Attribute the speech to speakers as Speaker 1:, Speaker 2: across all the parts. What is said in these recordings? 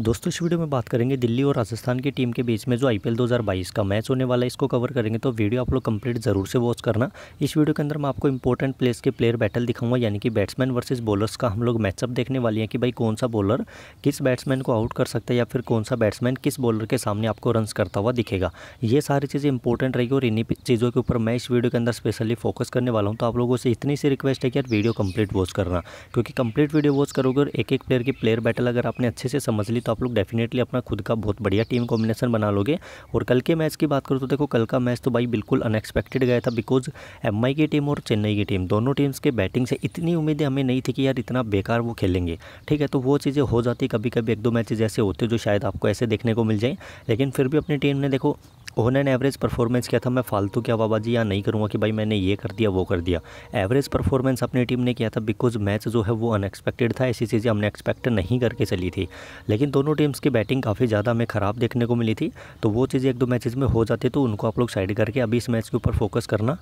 Speaker 1: दोस्तों इस वीडियो में बात करेंगे दिल्ली और राजस्थान की टीम के बीच में जो आईपीएल 2022 का मैच होने वाला है इसको कवर करेंगे तो वीडियो आप लोग कंप्लीट जरूर से वॉच करना इस वीडियो के अंदर मैं आपको इंपॉर्टेंट प्लेस के प्लेयर बैटल दिखाऊंगा यानी कि बैट्समैन वर्सेस बॉलर्स का हम लोग मैचअप देखने वाले हैं कि भाई कौन सा बॉलर किस बैट्समैन को आउट कर सकता है या फिर कौन सा बैट्समैन किस बॉलर के सामने आपको रन करता हुआ दिखेगा ये सारी चीज़ें इंपॉर्टेंट रहेगी और इन्हीं चीज़ों के ऊपर मैं इस वीडियो के अंदर स्पेशली फोकस करने वाला हूँ तो आप लोगों से इतनी सी रिक्वेस्ट है कि यार वीडियो कंप्लीट वॉच करना क्योंकि कंप्लीट वीडियो वॉच करोगे और एक एक प्लेयर की प्लेयर बैटल अगर आपने अच्छे से समझ ली तो आप लोग डेफिनेटली अपना खुद का बहुत बढ़िया टीम कॉम्बिनेशन बना लोगे और कल के मैच की बात करूँ तो देखो कल का मैच तो भाई बिल्कुल अनएक्सपेक्टेड गया था बिकॉज एम की टीम और चेन्नई की टीम दोनों टीम्स के बैटिंग से इतनी उम्मीदें हमें नहीं थी कि यार इतना बेकार वो खेलेंगे ठीक है तो वो चीज़ें हो जाती कभी कभी एक दो मैचेज ऐसे होते जो शायद आपको ऐसे देखने को मिल जाए लेकिन फिर भी अपनी टीम ने देखो ओवरऑल एवरेज परफॉर्मेंस किया था मैं फालतू की आवाबाजी या नहीं करूँगा कि भाई मैंने ये कर दिया वो कर दिया एवरेज परफॉर्मेंस अपनी टीम ने किया था बिकॉज मैच जो है वो अनएक्सपेक्टेड था ऐसी चीज़ें हमने एक्सपेक्ट नहीं करके चली थी लेकिन दोनों टीम्स की बैटिंग काफ़ी ज़्यादा हमें ख़राब देखने को मिली थी तो वो चीज़ें एक दो मैचेज़ में हो जाती तो उनको आप लोग साइड करके अभी इस मैच के ऊपर फोकस करना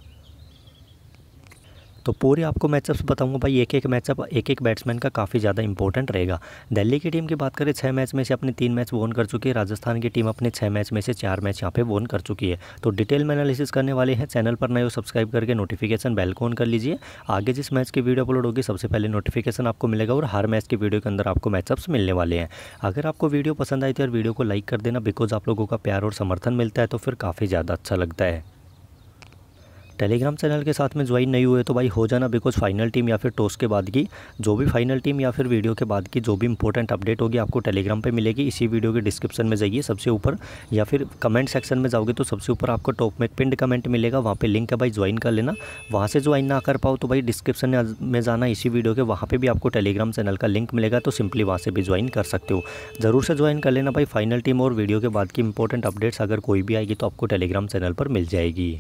Speaker 1: तो पूरे आपको मैचअप्स बताऊंगा भाई एक एक मैचअप एक एक बैट्समैन का काफ़ी ज़्यादा इंपॉर्टेंट रहेगा दिल्ली की टीम की बात करें छः मैच में से अपने तीन मैच वोन कर चुकी है राजस्थान की टीम अपने छः मैच में से चार मैच यहाँ पे वोन कर चुकी है तो डिटेल में एनालिसिस करने वाले हैं चैनल पर नए हो सब्सक्राइब करके नोटिफिकेशन बेल को ऑन कर लीजिए आगे जिस मैच की वीडियो अपलोड होगी सबसे पहले नोटिफिकेशन आपको मिलेगा और हर मैच की वीडियो के अंदर आपको मैचअप्स मिलने वाले हैं अगर आपको वीडियो पसंद आई तो और वीडियो को लाइक कर देना बिकॉज आप लोगों का प्यार और समर्थन मिलता है तो फिर काफ़ी ज़्यादा अच्छा लगता है टेलीग्राम चैनल के साथ में ज्वाइन नहीं हुए तो भाई हो जाना बिकॉज फाइनल टीम या फिर टॉस के बाद की जो भी फाइनल टीम या फिर वीडियो के बाद की जो भी इंपॉर्टेंट अपडेट होगी आपको टेलीग्राम पे मिलेगी इसी वीडियो के डिस्क्रिप्शन में जाइए सबसे ऊपर या फिर कमेंट सेक्शन में जाओगे तो सबसे ऊपर आपको टॉप में पिंड कमेंट मिलेगा वहाँ पर लिंक है भाई ज्वाइन कर लेना वहाँ से ज्वाइन ना कर पाओ तो भाई डिस्क्रिप्शन में जाना इसी वीडियो के वहाँ पर भी आपको टेलीग्राम चैनल का लिंक मिलेगा तो सिंपली वहाँ से भी ज्वाइन कर सकते हो ज़रूर से ज्वाइन कर लेना भाई फाइनल टीम और वीडियो के बाद की इंपॉर्टेंट अपडेट्स अगर कोई भी आएगी तो आपको टेलीग्राम चैनल पर मिल जाएगी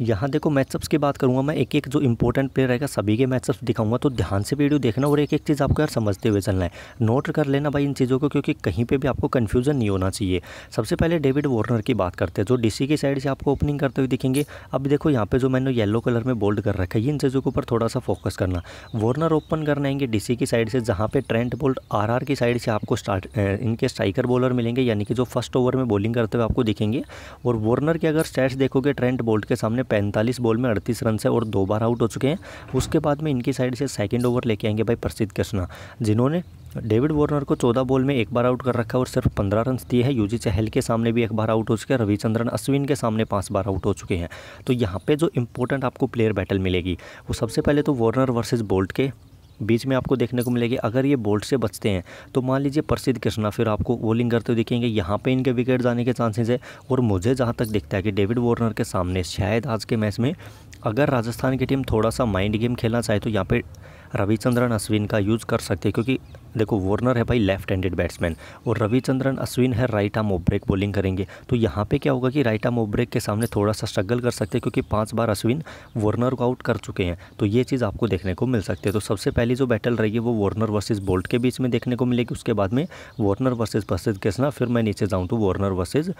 Speaker 1: यहाँ देखो मैचअप्स की बात करूँगा मैं एक एक जो इंपॉर्टेंट प्लेयर रहेगा सभी के मैचअप्स दिखाऊंगा तो ध्यान से वीडियो देखना और एक एक चीज़ आपको यार समझते हुए चलना है नोट कर लेना भाई इन चीज़ों को क्योंकि कहीं पर भी आपको कन्फ्यूजन नहीं होना चाहिए सबसे पहले डेविड वॉर्नर की बात करते हैं जो डी की साइड से आपको ओपनिंग करते हुए दिखेंगे अब देखो यहाँ पर जो मैंने येलो कलर में बोल्ड कर रखा है इन चीज़ों के ऊपर थोड़ा सा फोकस करना वॉर्नर ओपन करना आएंगे डी की साइड से जहाँ पर ट्रेंट बोल्ट आर की साइड से आपको स्टार्ट इनके स्ट्राइकर बॉलर मिलेंगे यानी कि जो फर्स्ट ओवर में बॉलिंग करते हुए आपको दिखेंगे और वॉर्नर के अगर स्टैट्स देखोगे ट्रेंट बोल्ट के सामने पैंतालीस बॉल में अड़तीस रन है और दो बार आउट हो चुके हैं उसके बाद में इनकी साइड से सेकेंड ओवर लेके आएंगे भाई प्रसिद्ध कृष्णा जिन्होंने डेविड वॉर्नर को चौदह बॉल में एक बार आउट कर रखा है और सिर्फ पंद्रह रन दिए हैं यूजी चहल के सामने भी एक बार आउट हो चुके हैं रविचंद्रन अश्विन के सामने पांच बार आउट हो चुके हैं तो यहाँ पे जो इंपॉर्टेंट आपको प्लेयर बैटल मिलेगी वो सबसे पहले तो वार्नर वर्सेज बोल्ट के बीच में आपको देखने को मिलेगी अगर ये बोल्ट से बचते हैं तो मान लीजिए प्रसिद्ध कृष्णा फिर आपको बॉलिंग करते हुए दिखेंगे यहाँ पे इनके विकेट जाने के चांसेस है और मुझे जहाँ तक दिखता है कि डेविड वॉर्नर के सामने शायद आज के मैच में अगर राजस्थान की टीम थोड़ा सा माइंड गेम खेलना चाहे तो यहाँ पे रविचंद्रन अश्विन का यूज़ कर सकते हैं क्योंकि देखो वार्नर है भाई लेफ्ट हैंडेड बैट्समैन और रविचंद्रन अश्विन है राइट आर्म ओब्रेक बॉलिंग करेंगे तो यहाँ पे क्या होगा कि राइट आर्म ओब्रेक के सामने थोड़ा सा स्ट्रगल कर सकते हैं क्योंकि पांच बार अश्विन वार्नर को आउट कर चुके हैं तो ये चीज़ आपको देखने को मिल सकती है तो सबसे पहली जो बैटल रहेगी वो वार्नर वर्सेज बोल्ट के बीच में देखने को मिलेगी उसके बाद में वार्नर वर्सेज बसेज कृष्णा फिर मैं नीचे जाऊँ तो वार्नर वर्सेज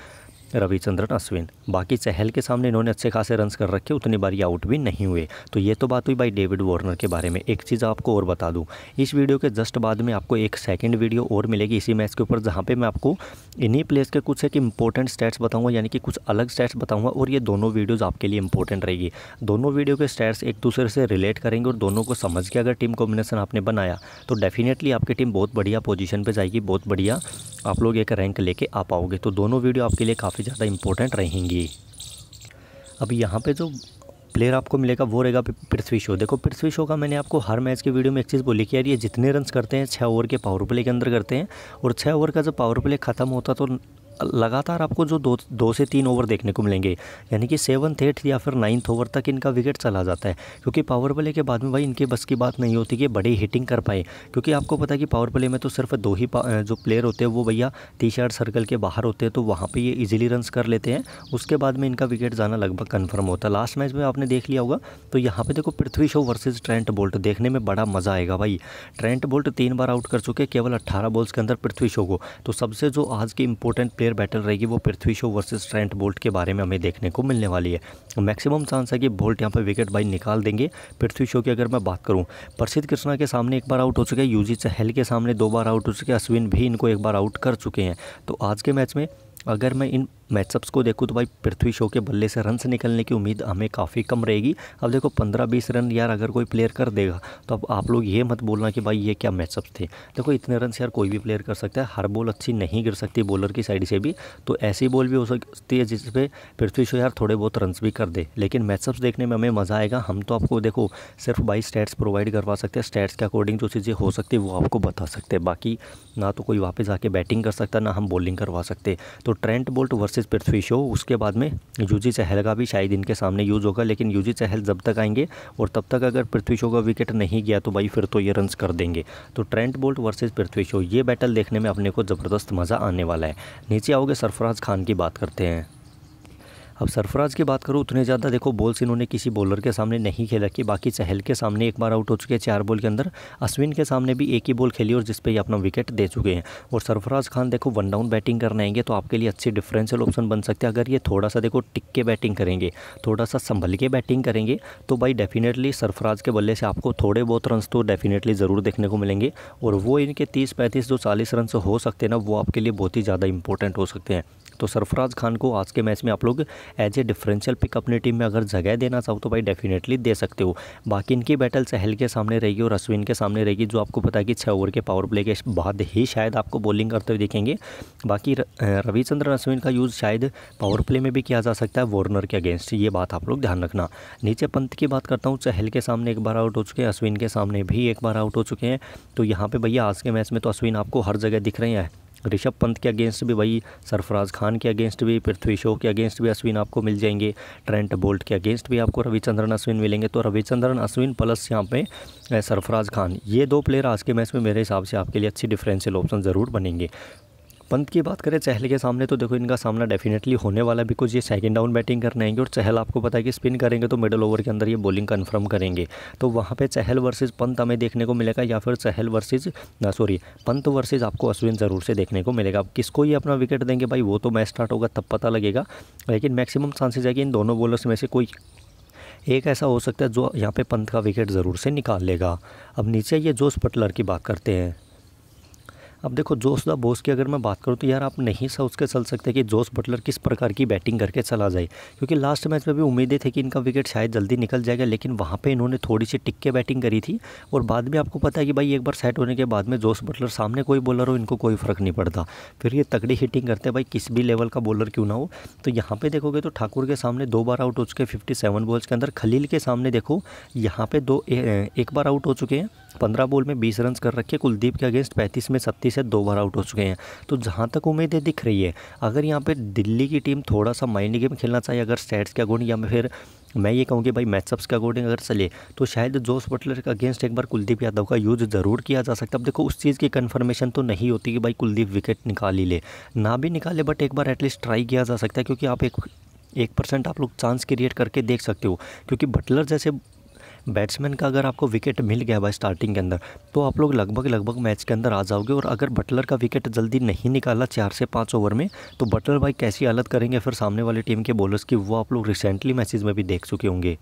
Speaker 1: रविचंद्रन अश्विन बाकी चहल के सामने इन्होंने अच्छे खासे रन कर रखे उतनी बारी आउट भी नहीं हुए तो ये तो बात हुई भाई डेविड वार्नर के बारे में एक चीज़ आपको और बता दूँ इस वीडियो के जस्ट बाद में आपको एक सेकेंड वीडियो और मिलेगी इसी मैच के ऊपर जहाँ पर मैं आपको इन्हीं प्लेस के कुछ एक इंपॉर्टेंट स्टैट्स बताऊँगा यानी कि कुछ अलग स्टैट्स बताऊँगा और ये दोनों वीडियोज़ आपके लिए इंपॉर्टेंट रहेगी दोनों वीडियो के स्टैट्स एक दूसरे से रिलेट करेंगे और दोनों को समझ के अगर टीम कॉम्बिनेशन आपने बनाया तो डेफिनेटली आपकी टीम बहुत बढ़िया पोजीशन पे जाएगी बहुत बढ़िया आप लोग एक रैंक लेके आ पाओगे तो दोनों वीडियो आपके लिए काफ़ी ज़्यादा इम्पोर्टेंट रहेंगी अब यहाँ पे जो प्लेयर आपको मिलेगा वो रहेगा पृथ्वी शो देखो पृथ्वी शो का मैंने आपको हर मैच के वीडियो में एक चीज़ बोली कि यार ये जितने रन करते हैं छः ओवर के पावर प्ले के अंदर करते हैं और छः ओवर का जब पावर प्ले ख़त्म होता तो लगातार आपको जो दो दो से तीन ओवर देखने को मिलेंगे यानी कि सेवन्थ एट्थ या फिर नाइन्थ ओवर तक इनका विकेट चला जाता है क्योंकि पावर प्ले के बाद में भाई इनके बस की बात नहीं होती कि बड़ी हिटिंग कर पाए क्योंकि आपको पता है कि पावर प्ले में तो सिर्फ दो ही जो प्लेयर होते हैं वो भैया टी शर्ट सर्कल के बाहर होते हैं तो वहाँ पर ये ईजिली रन कर लेते हैं उसके बाद में इनका विकेट जाना लगभग कन्फर्म होता है लास्ट मैच में आपने देख लिया होगा तो यहाँ पर देखो Prithvi Shaw versus Trent Boult देखने में बड़ा मज़ा आएगा भाई ट्रेंट बोल्ट तीन बार आउट कर चुके केवल अट्ठारह बॉल्स के अंदर पृथ्वी शो को तो सबसे जो आज के इंपॉर्टेंट प्लेयर फेयर बैटल रहेगी वो Prithvi Shaw versus Trent Boult के बारे में हमें देखने को मिलने वाली है मैक्सिमम चांस है कि बोल्ट यहाँ पर विकेट बाई निकाल देंगे पृथ्वी शो की अगर मैं बात करूँ प्रसिद्ध कृष्णा के सामने एक बार आउट हो चुके हैं यूजी चहल के सामने दो बार आउट हो चुके अश्विन भी इनको एक बार आउट कर चुके हैं तो आज के मैच में अगर मैं इन मैचअप्स को देखूँ तो भाई पृथ्वी शो के बल्ले से रन से निकलने की उम्मीद हमें काफ़ी कम रहेगी अब देखो पंद्रह बीस रन यार अगर कोई प्लेयर कर देगा तो अब आप लोग ये मत बोलना कि भाई ये क्या मैचअप्स थे देखो इतने रन यार कोई भी प्लेयर कर सकता है हर बॉल अच्छी नहीं गिर सकती बॉलर की साइड से भी तो ऐसी बॉल भी हो सकती है जिसपे पृथ्वी शो यार थोड़े बहुत रन भी कर दे लेकिन मैचअप्स देखने में हमें मज़ा आएगा हम तो आपको देखो सिर्फ बाई स्टैट्स प्रोवाइड करवा सकते हैं स्टैट्स के अकॉर्डिंग जो चीज़ें हो सकती है वो आपको बता सकते हैं बाकी ना तो कोई वापस आके बैटिंग कर सकता ना हम बॉलिंग करवा सकते तो Trent Boult versus Prithvi Shaw उसके बाद में यूजी चहल का भी शायद इनके सामने यूज़ होगा लेकिन यूजी चहल जब तक आएंगे और तब तक अगर पृथ्वी शो का विकेट नहीं गया तो भाई फिर तो ये रन कर देंगे तो Trent Boult versus Prithvi Shaw ये बैटल देखने में अपने को ज़बरदस्त मज़ा आने वाला है नीचे आओगे सरफराज खान की बात करते हैं अब सरफराज की बात करूँ उतने ज़्यादा देखो बॉल्स इन्होंने किसी बॉलर के सामने नहीं खेला कि बाकी चहल के सामने एक बार आउट हो चुके हैं चार बॉल के अंदर अश्विन के सामने भी एक ही बॉल खेली और जिस पर ये अपना विकेट दे चुके हैं और सरफराज खान देखो वन डाउन बैटिंग करने आएंगे तो आपके लिए अच्छे डिफरेंशियल ऑप्शन बन सकते हैं अगर ये थोड़ा सा देखो टिक के बैटिंग करेंगे थोड़ा सा संभल के बैटिंग करेंगे तो भाई डेफिनेटली सरफराज के बल्ले से आपको थोड़े बहुत रन तो डेफिनेटली ज़रूर देखने को मिलेंगे और वो इनके तीस पैंतीस जो चालीस रन हो सकते हैं ना वो आपके लिए बहुत ही ज़्यादा इंपॉर्टेंट हो सकते हैं तो सरफराज खान को आज के मैच में आप लोग एज ए डिफरेंशियल पिक अपनी टीम में अगर जगह देना चाहो तो भाई डेफिनेटली दे सकते हो बाकी इनकी बैटल सहल के सामने रहेगी और अश्विन के सामने रहेगी जो आपको पता है कि छः ओवर के पावर प्ले के बाद ही शायद आपको बॉलिंग करते हुए देखेंगे बाकी रविचंद्रन अश्विन का यूज़ शायद पावर प्ले में भी किया जा सकता है वॉर्नर के अगेंस्ट ये बात आप लोग ध्यान रखना नीचे पंथ की बात करता हूँ चहल के सामने एक बार आउट हो चुके हैं अश्विन के सामने भी एक बार आउट हो चुके हैं तो यहाँ पे भैया आज के मैच में तो अश्विन आपको हर जगह दिख रहे हैं ऋषभ पंत के अगेंस्ट भी वही सरफराज खान के अगेंस्ट भी पृथ्वी शो के अगेंस्ट भी अश्विन आपको मिल जाएंगे ट्रेंट बोल्ट के अगेंस्ट भी आपको रविचंद्रन अश्विन मिलेंगे तो रविचंद्रन अश्विन प्लस यहाँ पे सरफराज खान ये दो प्लेयर आज के मैच में मेरे हिसाब से आपके लिए अच्छी डिफरेंशियल ऑप्शन ज़रूर बनेंगे पंत की बात करें चहल के सामने तो देखो इनका सामना डेफिनेटली होने वाला है बिकॉज ये सेकंड डाउन बैटिंग करने आएंगे और चहल आपको पता है कि स्पिन करेंगे तो मिडल ओवर के अंदर ये बॉलिंग कन्फर्म करेंगे तो वहाँ पे चहल वर्सेस पंत हमें देखने को मिलेगा या फिर Chahal versus sorry Pant versus आपको अश्विन ज़रूर से देखने को मिलेगा अब किसको ये अपना विकेट देंगे भाई वो तो मैच स्टार्ट होगा तब पता लगेगा लेकिन मैक्सिमम चांसेज है कि इन दोनों बॉलर्स में से कोई एक ऐसा हो सकता है जो यहाँ पे पंत का विकेट ज़रूर से निकाल लेगा अब नीचे ये जोस पटलर की बात करते हैं अब देखो जोश द बोस की अगर मैं बात करूँ तो यार आप नहीं सोच के चल सकते कि जोश बटलर किस प्रकार की बैटिंग करके चला जाए क्योंकि लास्ट मैच में भी उम्मीदें थी कि इनका विकेट शायद जल्दी निकल जाएगा लेकिन वहाँ पर इन्होंने थोड़ी सी टिक के बैटिंग करी थी और बाद में आपको पता है कि भाई एक बार सेट होने के बाद में जोश बटलर सामने कोई बॉलर हो इनको कोई फ़र्क नहीं पड़ता फिर ये तगड़ी हिटिंग करते हैं भाई किस भी लेवल का बॉलर क्यों ना हो तो यहाँ पे देखोगे तो ठाकुर के सामने दो बार आउट हो चुके हैं फिफ्टी सेवन बॉल्स के अंदर खलील के सामने देखो यहाँ पे दो ए, एक बार आउट हो चुके हैं पंद्रह बॉल में बीस रन कर रखे कुलदीप के अगेंस्ट पैंतीस में छत्तीस है दो बार आउट हो चुके हैं तो जहाँ तक उम्मीदें दिख रही है अगर यहाँ पर दिल्ली की टीम थोड़ा सा माइंड गेम खेलना चाहिए अगर स्टैट्स के अकॉर्डिंग या फिर मैं ये कहूँ कि भाई मैचअप्स के अकॉर्डिंग अगर चले तो शायद जोस बटलर के अगेंस्ट एक बार कुलदीप यादव का यूज ज़रूर किया जा सकता है अब देखो उस चीज़ की कन्फर्मेशन तो नहीं होती कि भाई कुलदीप विकेट निकाल ही ले ना भी निकाले बट एक बार एटलीस्ट ट्राई किया जा सकता है क्योंकि आप एक एक परसेंट आप लोग चांस क्रिएट करके देख सकते हो क्योंकि बटलर जैसे बैट्समैन का अगर आपको विकेट मिल गया भाई स्टार्टिंग के अंदर तो आप लोग लगभग लगभग मैच के अंदर आ जाओगे और अगर बटलर का विकेट जल्दी नहीं निकाला चार से पाँच ओवर में तो बटलर भाई कैसी हालत करेंगे फिर सामने वाली टीम के बॉलर्स की वो आप लोग रिसेंटली मैचेज में भी देख चुके होंगे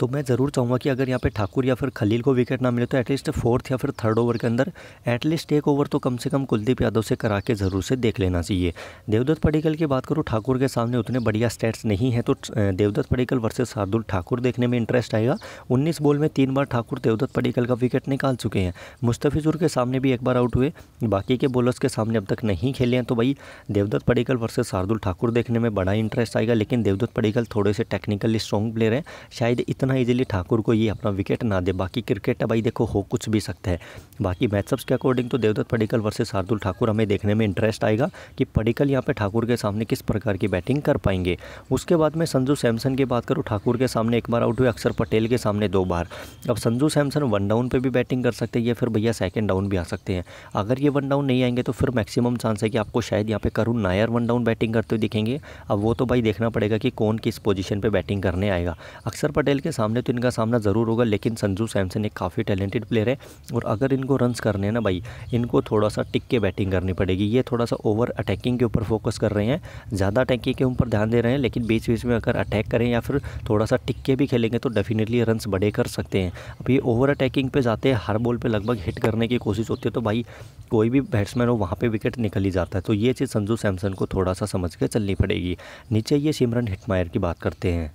Speaker 1: तो मैं ज़रूर चाहूँगा कि अगर यहाँ पे ठाकुर या फिर खलील को विकेट ना मिले तो एटलीस्ट फोर्थ या फिर थर्ड ओवर के अंदर एटलीस्ट एक ओवर तो कम से कम कुलदीप यादव से करा के ज़रूर से देख लेना चाहिए देवदत्त पडिकल की बात करूँ ठाकुर के सामने उतने बढ़िया स्टेट्स नहीं हैं तो देवदत्त पडिकल वर्सेज शार्दुल ठाकुर देखने में इंटरेस्ट आएगा उन्नीस बॉल में तीन बार ठाकुर देवदत्त पडिकल का विकेट निकाल चुके हैं मुस्तफ़िजुर के सामने भी एक बार आउट हुए बाकी के बॉलर्स के सामने अब तक नहीं खेले हैं तो भाई देवदत्त पडिकल वर्सेज शार्दुल ठाकुर देखने में बड़ा इंटरेस्ट आएगा लेकिन देवदत्त पडिकल थोड़े से टेक्निकली स्ट्रॉन्ग प्लेयर हैं शायद इतना इतना इजीली ठाकुर को ये अपना विकेट ना दे बाकी क्रिकेट भाई देखो हो कुछ भी सकता है बाकी मैचअप्स के अकॉर्डिंग तो देवदत्त पडिकल वर्सेस शार्दुल ठाकुर हमें देखने में इंटरेस्ट आएगा कि पडिकल यहाँ पर ठाकुर के सामने किस प्रकार की बैटिंग कर पाएंगे उसके बाद में संजू सैमसन की बात करूँ ठाकुर के सामने एक बार आउट हुए अक्षर पटेल के सामने दो बार अब संजू सैमसन वन डाउन पर भी बैटिंग कर सकते हैं या फिर भैया सेकेंड डाउन भी आ सकते हैं अगर ये वन डाउन नहीं आएंगे तो फिर मैक्सिमम चांस है कि आपको शायद यहाँ पे Karun Nair one down batting करते हुए दिखेंगे अब वो तो भाई देखना पड़ेगा कि कौन किस पोजिशन पर बैटिंग करने आएगा अक्षर पटेल के सामने तो इनका सामना ज़रूर होगा लेकिन संजू सैमसन एक काफ़ी टैलेंटेड प्लेयर है और अगर इनको रन्स करने हैं ना भाई इनको थोड़ा सा टिक के बैटिंग करनी पड़ेगी ये थोड़ा सा ओवर अटैकिंग के ऊपर फोकस कर रहे हैं ज़्यादा अटैकिंग के ऊपर ध्यान दे रहे हैं लेकिन बीच बीच में अगर अटैक करें या फिर थोड़ा सा टिक के भी खेलेंगे तो डेफिनेटली रन्स बड़े कर सकते हैं अब ये ओवर अटैकिंग पर जाते हैं हर बॉल पर लगभग हिट करने की कोशिश होती है तो भाई कोई भी बैट्समैन हो वहाँ पर विकेट निकल ही जाता है तो ये चीज़ संजू सैमसन को थोड़ा सा समझ के चलनी पड़ेगी नीचे ये सिमरन हिटमायर की बात करते हैं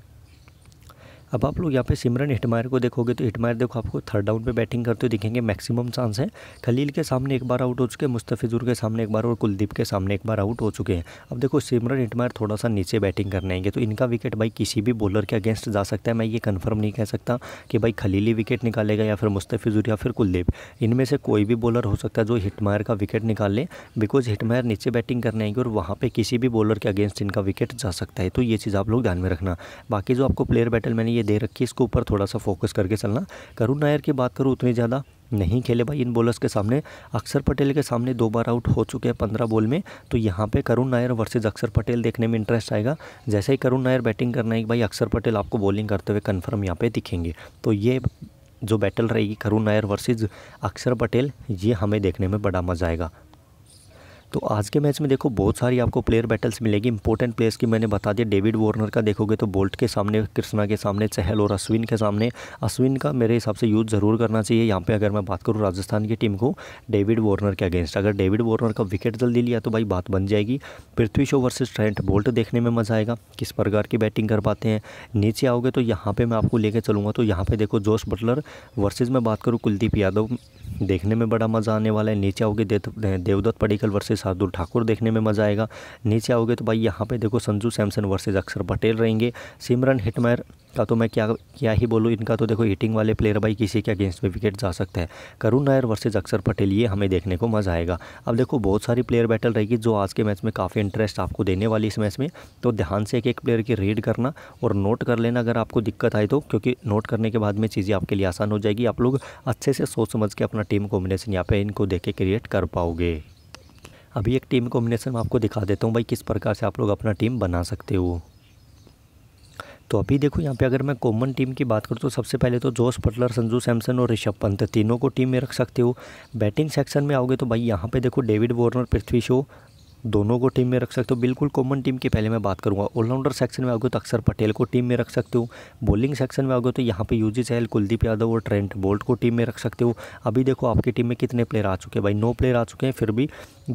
Speaker 1: अब आप लोग यहाँ पे सिमरन हिटमायर को देखोगे तो हिटमायर देखो आपको थर्ड डाउन पे बैटिंग करते हुए दिखेंगे मैक्सिमम चांस है खलील के सामने एक बार आउट हो चुके हैं मुस्तफ़िजुर के सामने एक बार और कुलदीप के सामने एक बार आउट हो चुके हैं अब देखो सिमरन हिटमायर थोड़ा सा नीचे बैटिंग करने आएंगे तो इनका विकेट भाई किसी भी बॉलर के अगेंस्ट जा सकता है मैं ये कन्फर्म नहीं कह सकता कि भाई खलीली विकेट निकालेगा या फिर मुस्तफ़िजुर या फिर कुलदीप इनमें से कोई भी बॉलर हो सकता है जो हिटमायर का विकेट निकाल लें बिकॉज हिटमायर नीचे बैटिंग करने आएंगे और वहाँ पर किसी भी बॉलर के अगेंस्ट इनका विकेट जा सकता है तो ये चीज़ आप लोग ध्यान में रखना बाकी जो आपको प्लेयर बैटल मैंने ये दे रखी है इसके ऊपर थोड़ा सा फोकस करके चलना करुण नायर की बात करूँ उतनी ज़्यादा नहीं खेले भाई इन बॉलर्स के सामने अक्षर पटेल के सामने दो बार आउट हो चुके हैं पंद्रह बॉल में तो यहाँ पे करुण नायर वर्सेज अक्षर पटेल देखने में इंटरेस्ट आएगा जैसे ही करुण नायर बैटिंग करना है भाई अक्षर पटेल आपको बॉलिंग करते हुए कन्फर्म यहाँ पर दिखेंगे तो ये जो बैटल रहेगी करुण नायर वर्सेज अक्षर पटेल ये हमें देखने में बड़ा मज़ा आएगा तो आज के मैच में देखो बहुत सारी आपको प्लेयर बैटल्स मिलेगी इंपॉर्टेंट प्लेयर्स की मैंने बता दिया डेविड वॉर्नर का देखोगे तो बोल्ट के सामने कृष्णा के सामने चहल और अश्विन के सामने अश्विन का मेरे हिसाब से यूज़ ज़रूर करना चाहिए यहाँ पे अगर मैं बात करूँ राजस्थान की टीम को डेविड वॉर्नर के अगेंस्ट अगर डेविड वॉर्नर का विकेट जल्दी लिया तो भाई बात बन जाएगी Prithvi Shaw versus Trent Boult देखने में मज़ा आएगा किस प्रकार की बैटिंग कर पाते हैं नीचे आओगे तो यहाँ पर मैं आपको लेकर चलूँगा तो यहाँ पर देखो जोश बटलर वर्सेज मैं बात करूँ कुलदीप यादव देखने में बड़ा मज़ा आने वाला है नीचे आओगे देवदत्त पडिकल वर्सेज शार्दुल ठाकुर देखने में मज़ा आएगा नीचे आओगे तो भाई यहाँ पे देखो संजू सैमसन वर्सेज अक्षर पटेल रहेंगे सिमरन हिटमैर का तो मैं क्या क्या ही बोलूँ इनका तो देखो हिटिंग वाले प्लेयर भाई किसी के अगेंस्ट में विकेट जा सकता है करुण नायर वर्सेज अक्षर पटेल ये हमें देखने को मज़ा आएगा अब देखो बहुत सारी प्लेयर बैटल रहेगी जो आज के मैच में काफ़ी इंटरेस्ट आपको देने वाली इस मैच में तो ध्यान से एक एक प्लेयर की रीड करना और नोट कर लेना अगर आपको दिक्कत आए तो क्योंकि नोट करने के बाद में चीज़ें आपके लिए आसान हो जाएगी आप लोग अच्छे से सोच समझ के अपना टीम कॉम्बिनेशन यहाँ पे इनको देख के क्रिएट कर पाओगे अभी एक टीम कॉम्बिनेशन मैं आपको दिखा देता हूँ भाई किस प्रकार से आप लोग अपना टीम बना सकते हो तो अभी देखो यहाँ पे अगर मैं कॉमन टीम की बात करूँ तो सबसे पहले तो जोश पटलर संजू सैमसन और ऋषभ पंत तीनों को टीम में रख सकते हो बैटिंग सेक्शन में आओगे तो भाई यहाँ पे देखो डेविड वॉर्नर पृथ्वी शो दोनों को टीम में रख सकते हो बिल्कुल कॉमन टीम की पहले मैं बात करूँगा ऑलराउंडर सेक्शन में आओगे तो अक्सर पटेल को टीम में रख सकते हो बॉलिंग सेक्शन में आओगे तो यहाँ पे यूजी चहल कुलदीप यादव और ट्रेंट बोल्ट को टीम में रख सकते हो अभी देखो आपकी टीम में कितने प्लेयर आ चुके हैं भाई नौ प्लेयर आ चुके हैं फिर भी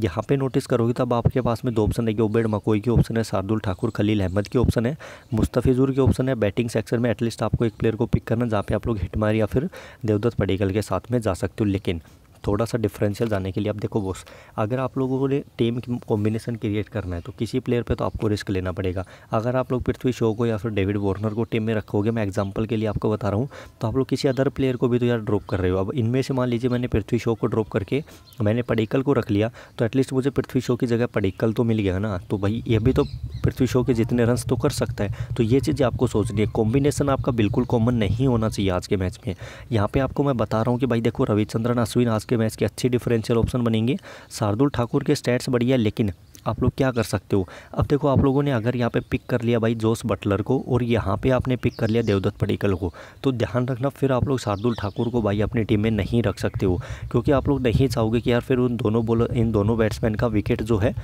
Speaker 1: यहाँ पर नोटिस करोगे तो आपके पास में दो ऑप्शन है ओबेड मकोई की ऑप्शन है शार्दुल ठाकुर खलील अहमद की ऑप्शन है मुस्तफिजूर की ऑप्शन है बैटिंग सेक्शन में एटलीस्ट आपको एक प्लेयर को पिक करना जहाँ पे आप लोग हिट मार या फिर देवदत्त पडेकल के साथ में जा सकते हो लेकिन थोड़ा सा डिफरेंशियल जाने के लिए आप देखो बोस अगर आप लोगों ने टीम कॉम्बिनेशन क्रिएट करना है तो किसी प्लेयर पर तो आपको रिस्क लेना पड़ेगा अगर आप लोग पृथ्वी शो को या फिर डेविड वॉर्नर को टीम में रखोगे मैं एग्जाम्पल के लिए आपको बता रहा हूँ तो आप लोग किसी अदर प्लेयर को भी तो यार ड्रॉप कर रहे हो अब इनमें से मान लीजिए मैंने पृथ्वी शो को ड्रॉप करके मैंने पडिकल को रख लिया तो एटलीस्ट मुझे पृथ्वी शो की जगह पडिकल तो मिल गया ना तो भाई ये भी तो पृथ्वी शो के जितने रन तो कर सकता है तो ये चीज़ें आपको सोचनी है कॉम्बिनेशन आपका बिल्कुल कॉमन नहीं होना चाहिए आज के मैच में यहाँ पर आपको मैं बता रहा हूँ कि भाई देखो रविचंद्रन अश्विन आज के मैच के अच्छे डिफरेंशियल ऑप्शन बनेंगे शार्दुल ठाकुर के स्टैट्स बढ़िया लेकिन आप लोग क्या कर सकते हो अब देखो आप लोगों ने अगर यहाँ पे पिक कर लिया भाई जोस बटलर को और यहाँ पे आपने पिक कर लिया देवदत्त पडिकल को तो ध्यान रखना फिर आप लोग शार्दुल ठाकुर को भाई अपनी टीम में नहीं रख सकते हो क्योंकि आप लोग नहीं चाहोगे कि यार फिर उन दोनों बोलर इन दोनों बैट्समैन का विकेट जो है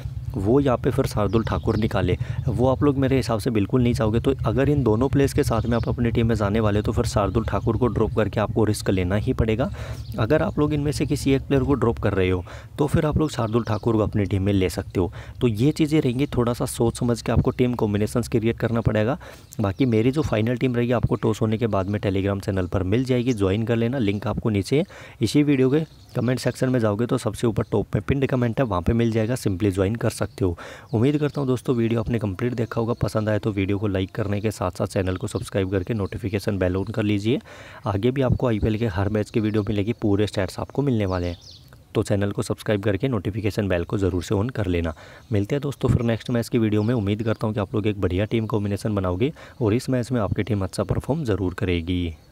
Speaker 1: वो यहाँ पे फिर शार्दुल ठाकुर निकाले वो आप लोग मेरे हिसाब से बिल्कुल नहीं चाहोगे तो अगर इन दोनों प्लेयर्स के साथ में आप अपनी टीम में जाने वाले तो फिर शार्दुल ठाकुर को ड्रॉप करके आपको रिस्क लेना ही पड़ेगा अगर आप लोग इनमें से किसी एक प्लेयर को ड्रॉप कर रहे हो तो फिर आप लोग शार्दुल ठाकुर को अपनी टीम में ले सकते हो तो ये चीज़ें रहेंगी थोड़ा सा सोच समझ के आपको टीम कॉम्बिनेशन क्रिएट करना पड़ेगा बाकी मेरी जो फाइनल टीम रहेगी आपको टॉस होने के बाद में टेलीग्राम चैनल पर मिल जाएगी ज्वाइन कर लेना लिंक आपको नीचे इसी वीडियो के कमेंट सेक्शन में जाओगे तो सबसे ऊपर टॉप में पिंड कमेंट है वहाँ पर मिल जाएगा सिंपली ज्वाइन कर सकते हो उम्मीद करता हूँ दोस्तों वीडियो आपने कंप्लीट देखा होगा पसंद आए तो वीडियो को लाइक करने के साथ साथ चैनल को सब्सक्राइब करके नोटिफिकेशन बेल ऑन कर लीजिए आगे भी आपको आईपीएल के हर मैच की वीडियो मिलेगी पूरे स्टैट्स आपको मिलने वाले हैं तो चैनल को सब्सक्राइब करके नोटिफिकेशन बेल को ज़रूर से ऑन कर लेना मिलते हैं दोस्तों फिर नेक्स्ट मैच की वीडियो में उम्मीद करता हूँ कि आप लोग एक बढ़िया टीम कॉम्बिनेशन बनाओगे और इस मैच में आपकी टीम अच्छा परफॉर्म ज़रूर करेगी